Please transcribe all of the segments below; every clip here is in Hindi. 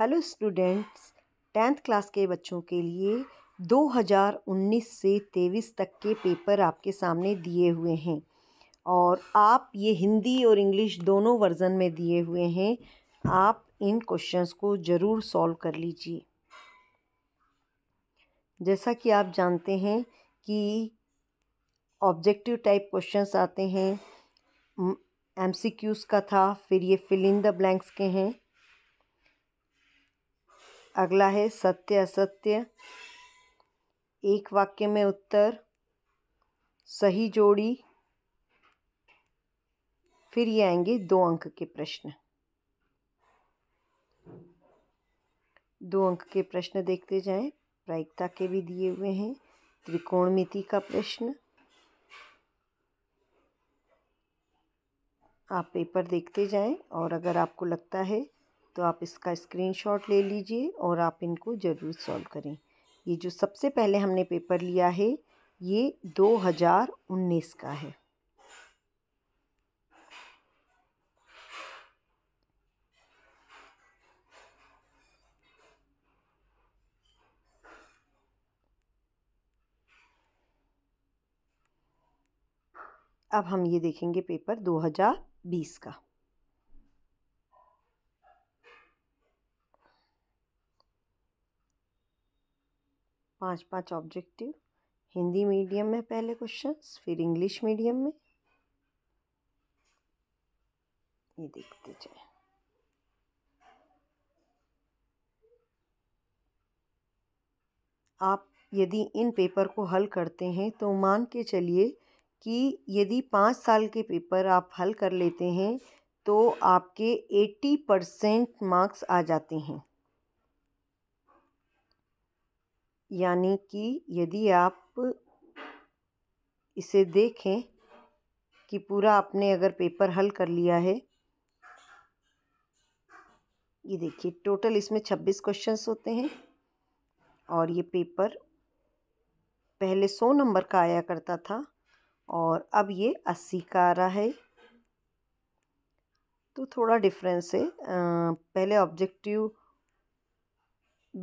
हेलो स्टूडेंट्स टेंथ क्लास के बच्चों के लिए 2019 से 23 तक के पेपर आपके सामने दिए हुए हैं और आप ये हिंदी और इंग्लिश दोनों वर्जन में दिए हुए हैं आप इन क्वेश्चंस को ज़रूर सॉल्व कर लीजिए जैसा कि आप जानते हैं कि ऑब्जेक्टिव टाइप क्वेश्चंस आते हैं एमसीक्यूज़ का था फिर ये फिल इन द ब्लैंक्स के हैं अगला है सत्य असत्य एक वाक्य में उत्तर सही जोड़ी फिर ये आएंगे दो अंक के प्रश्न दो अंक के प्रश्न देखते जाएं प्रायिकता के भी दिए हुए हैं त्रिकोणमिति का प्रश्न आप पेपर देखते जाएं और अगर आपको लगता है तो आप इसका स्क्रीनशॉट ले लीजिए और आप इनको ज़रूर सॉल्व करें ये जो सबसे पहले हमने पेपर लिया है ये दो हज़ार उन्नीस का है अब हम ये देखेंगे पेपर 2020 का पांच पांच ऑब्जेक्टिव हिंदी मीडियम में पहले क्वेश्चंस फिर इंग्लिश मीडियम में ये देखते जाए आप यदि इन पेपर को हल करते हैं तो मान के चलिए कि यदि पाँच साल के पेपर आप हल कर लेते हैं तो आपके एट्टी परसेंट मार्क्स आ जाते हैं यानी कि यदि आप इसे देखें कि पूरा आपने अगर पेपर हल कर लिया है ये देखिए टोटल इसमें छब्बीस क्वेश्चंस होते हैं और ये पेपर पहले सौ नंबर का आया करता था और अब ये अस्सी का आ रहा है तो थोड़ा डिफरेंस है पहले ऑब्जेक्टिव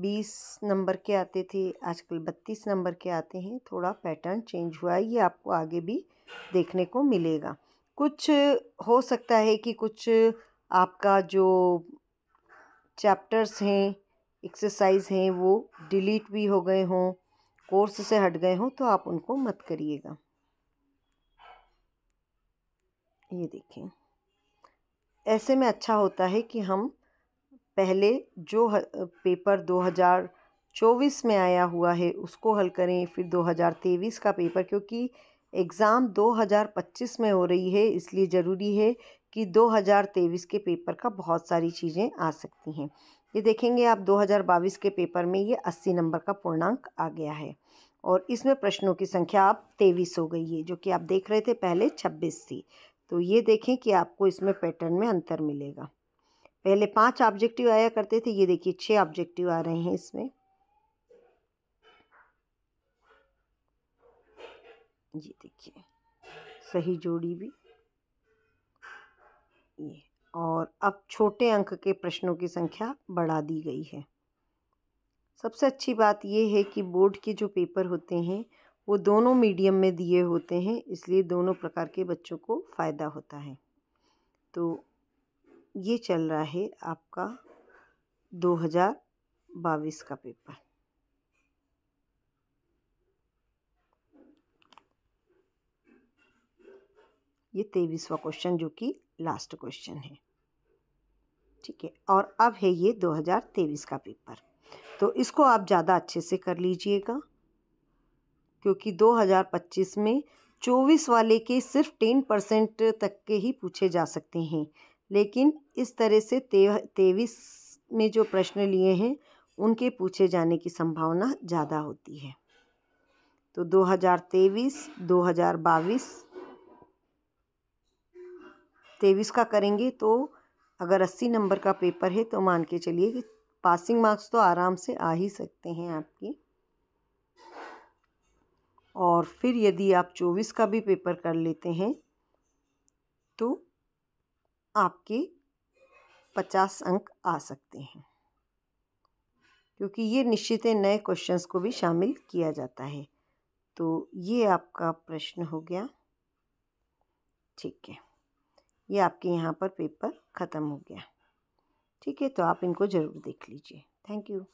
बीस नंबर के आते थे आजकल बत्तीस नंबर के आते हैं थोड़ा पैटर्न चेंज हुआ है ये आपको आगे भी देखने को मिलेगा कुछ हो सकता है कि कुछ आपका जो चैप्टर्स हैं एक्सरसाइज हैं वो डिलीट भी हो गए हों कोर्स से हट गए हों तो आप उनको मत करिएगा ये देखें ऐसे में अच्छा होता है कि हम पहले जो पेपर 2024 में आया हुआ है उसको हल करें फिर 2023 का पेपर क्योंकि एग्ज़ाम 2025 में हो रही है इसलिए ज़रूरी है कि 2023 के पेपर का बहुत सारी चीज़ें आ सकती हैं ये देखेंगे आप 2022 के पेपर में ये 80 नंबर का पूर्णांक आ गया है और इसमें प्रश्नों की संख्या आप तेईस हो गई है जो कि आप देख रहे थे पहले छब्बीस थी तो ये देखें कि आपको इसमें पैटर्न में अंतर मिलेगा पहले पांच ऑब्जेक्टिव आया करते थे ये देखिए छः ऑब्जेक्टिव आ रहे हैं इसमें ये देखिए सही जोड़ी भी ये और अब छोटे अंक के प्रश्नों की संख्या बढ़ा दी गई है सबसे अच्छी बात ये है कि बोर्ड के जो पेपर होते हैं वो दोनों मीडियम में दिए होते हैं इसलिए दोनों प्रकार के बच्चों को फ़ायदा होता है तो ये चल रहा है आपका दो हजार बाईस का पेपर ये तेईसवा क्वेश्चन जो कि लास्ट क्वेश्चन है ठीक है और अब है ये दो हजार तेईस का पेपर तो इसको आप ज़्यादा अच्छे से कर लीजिएगा क्योंकि 2025 में 24 वाले के सिर्फ 10 परसेंट तक के ही पूछे जा सकते हैं लेकिन इस तरह से ते, तेईस में जो प्रश्न लिए हैं उनके पूछे जाने की संभावना ज़्यादा होती है तो 2023, हजार तेईस का करेंगे तो अगर 80 नंबर का पेपर है तो मान के चलिए कि पासिंग मार्क्स तो आराम से आ ही सकते हैं आपके और फिर यदि आप चौबीस का भी पेपर कर लेते हैं तो आपके पचास अंक आ सकते हैं क्योंकि ये निश्चित नए क्वेश्चंस को भी शामिल किया जाता है तो ये आपका प्रश्न हो गया ठीक है ये आपके यहाँ पर पेपर ख़त्म हो गया ठीक है तो आप इनको ज़रूर देख लीजिए थैंक यू